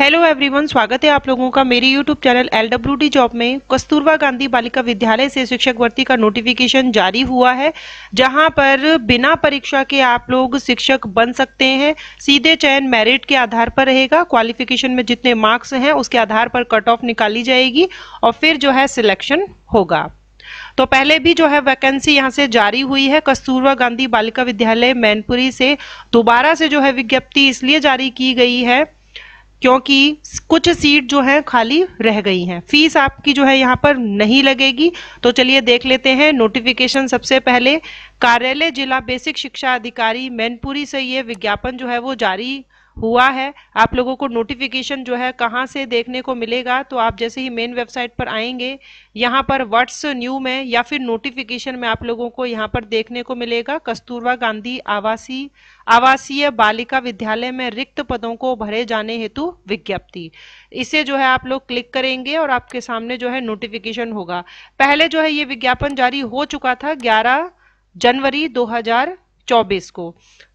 hello everyone स्वागत है आप लोगों का मेरी YouTube channel L W D job में कस्तूरबा गांधी बालिका विद्यालय से शिक्षक भर्ती का नोटिफिकेशन जारी हुआ है जहां पर बिना परीक्षा के आप लोग शिक्षक बन सकते हैं सीधे चयन मेरिट के आधार पर रहेगा क्वालिफिकेशन में जितने मार्क्स हैं उसके आधार पर कट ऑफ निकाली जाएगी और फिर जो है सिलेक्शन होगा तो पहले भी जो है वैकेंसी यहाँ से जारी हुई है कस्तूरबा गांधी बालिका विद्यालय मैनपुरी से दोबारा से जो है विज्ञप्ति इसलिए जारी की गई है क्योंकि कुछ सीट जो है खाली रह गई हैं फीस आपकी जो है यहाँ पर नहीं लगेगी तो चलिए देख लेते हैं नोटिफिकेशन सबसे पहले कार्यालय जिला बेसिक शिक्षा अधिकारी मैनपुरी से ये विज्ञापन जो है वो जारी हुआ है आप लोगों को नोटिफिकेशन जो है कहाँ से देखने को मिलेगा तो आप जैसे ही मेन वेबसाइट पर आएंगे यहाँ पर व्हाट्स न्यू में या फिर नोटिफिकेशन में आप लोगों को यहाँ पर देखने को मिलेगा कस्तूरबा गांधी आवासी आवासीय बालिका विद्यालय में रिक्त पदों को भरे जाने हेतु विज्ञप्ति इसे जो है आप लोग क्लिक करेंगे और आपके सामने जो है नोटिफिकेशन होगा पहले जो है ये विज्ञापन जारी हो चुका था ग्यारह जनवरी 2024 को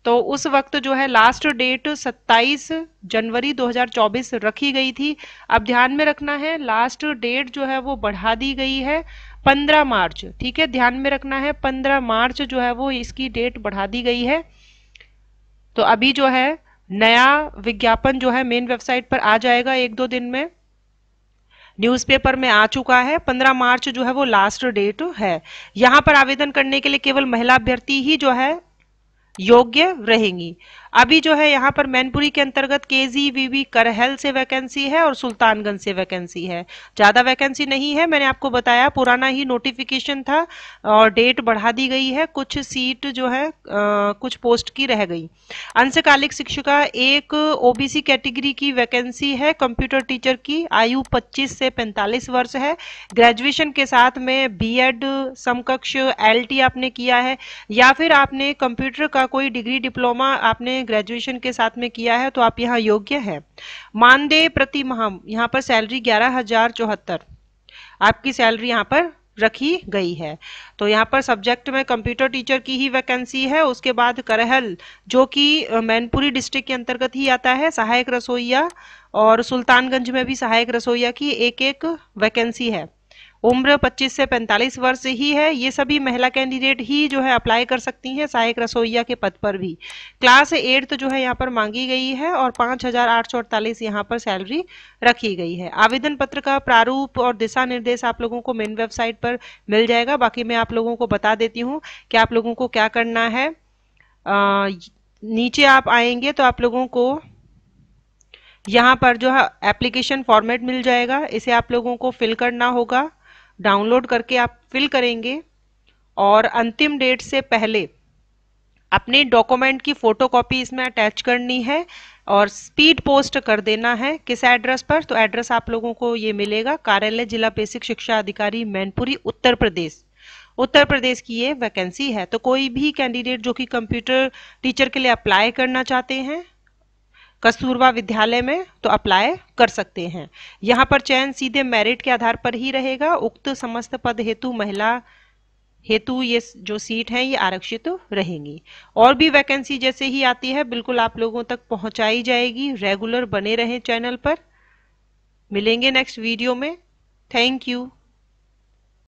तो उस वक्त जो है लास्ट डेट 27 जनवरी 2024 रखी गई थी अब ध्यान में रखना है लास्ट डेट जो है वो बढ़ा दी गई है 15 मार्च ठीक है ध्यान में रखना है 15 मार्च जो है वो इसकी डेट बढ़ा दी गई है तो अभी जो है नया विज्ञापन जो है मेन वेबसाइट पर आ जाएगा एक दो दिन में न्यूज़पेपर में आ चुका है 15 मार्च जो है वो लास्ट डेट है यहाँ पर आवेदन करने के लिए केवल महिला अभ्यर्थी ही जो है योग्य रहेंगी अभी जो है यहाँ पर मैनपुरी के अंतर्गत के जी वी करहल से वैकेंसी है और सुल्तानगंज से वैकेंसी है ज़्यादा वैकेंसी नहीं है मैंने आपको बताया पुराना ही नोटिफिकेशन था और डेट बढ़ा दी गई है कुछ सीट जो है आ, कुछ पोस्ट की रह गई अंशकालिक शिक्षिका एक ओबीसी कैटेगरी की वैकेंसी है कंप्यूटर टीचर की आयु पच्चीस से पैंतालीस वर्ष है ग्रेजुएशन के साथ में बी समकक्ष एल आपने किया है या फिर आपने कंप्यूटर का का कोई डिग्री डिप्लोमा आपने ग्रेजुएशन के साथ में किया है तो आप यहाँ योग्य है मानदेय प्रति माह यहाँ पर सैलरी ग्यारह हजार चौहत्तर आपकी सैलरी यहाँ पर रखी गई है तो यहाँ पर सब्जेक्ट में कंप्यूटर टीचर की ही वैकेंसी है उसके बाद करहल जो कि मैनपुरी डिस्ट्रिक्ट के अंतर्गत ही आता है सहायक रसोईया और सुल्तानगंज में भी सहायक रसोईया की एक एक वैकेंसी है उम्र 25 से 45 वर्ष ही है ये सभी महिला कैंडिडेट ही जो है अप्लाई कर सकती हैं सहायक रसोईया के पद पर भी क्लास एट्थ जो है यहाँ पर मांगी गई है और पाँच हज़ार यहाँ पर सैलरी रखी गई है आवेदन पत्र का प्रारूप और दिशा निर्देश आप लोगों को मेन वेबसाइट पर मिल जाएगा बाकी मैं आप लोगों को बता देती हूँ कि आप लोगों को क्या करना है आ, नीचे आप आएंगे तो आप लोगों को यहाँ पर जो है एप्लीकेशन फॉर्मेट मिल जाएगा इसे आप लोगों को फिल करना होगा डाउनलोड करके आप फिल करेंगे और अंतिम डेट से पहले अपने डॉक्यूमेंट की फ़ोटोकॉपी इसमें अटैच करनी है और स्पीड पोस्ट कर देना है किस एड्रेस पर तो एड्रेस आप लोगों को ये मिलेगा कार्यालय जिला बेसिक शिक्षा अधिकारी मैनपुरी उत्तर प्रदेश उत्तर प्रदेश की ये वैकेंसी है तो कोई भी कैंडिडेट जो कि कंप्यूटर टीचर के लिए अप्लाई करना चाहते हैं कस्तूरबा विद्यालय में तो अप्लाई कर सकते हैं यहाँ पर चयन सीधे मेरिट के आधार पर ही रहेगा उक्त समस्त पद हेतु महिला हेतु ये जो सीट है ये आरक्षित तो रहेंगी और भी वैकेंसी जैसे ही आती है बिल्कुल आप लोगों तक पहुंचाई जाएगी रेगुलर बने रहें चैनल पर मिलेंगे नेक्स्ट वीडियो में थैंक यू